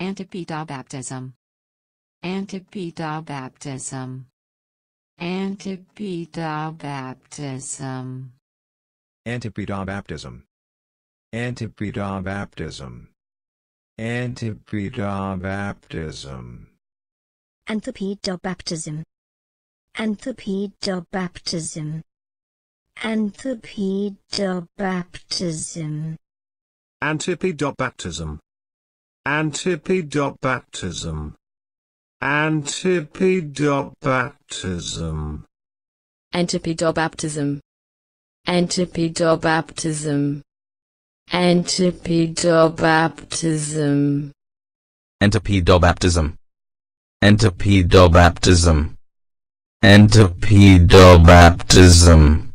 Antipeda baptism. Antipeda baptism. Antipeda baptism. Antipeda baptism. Antipeda baptism. Antipeda baptism. Antipeda baptism. Antipeda baptism. Antipeda baptism. Antipeda baptism. Antipedopbaptism. Antipedopbaptism. Antipedopbaptism. Antipedopbaptism. Antipedopbaptism. Antipedopbaptism. Antipedopbaptism. Antipedopbaptism.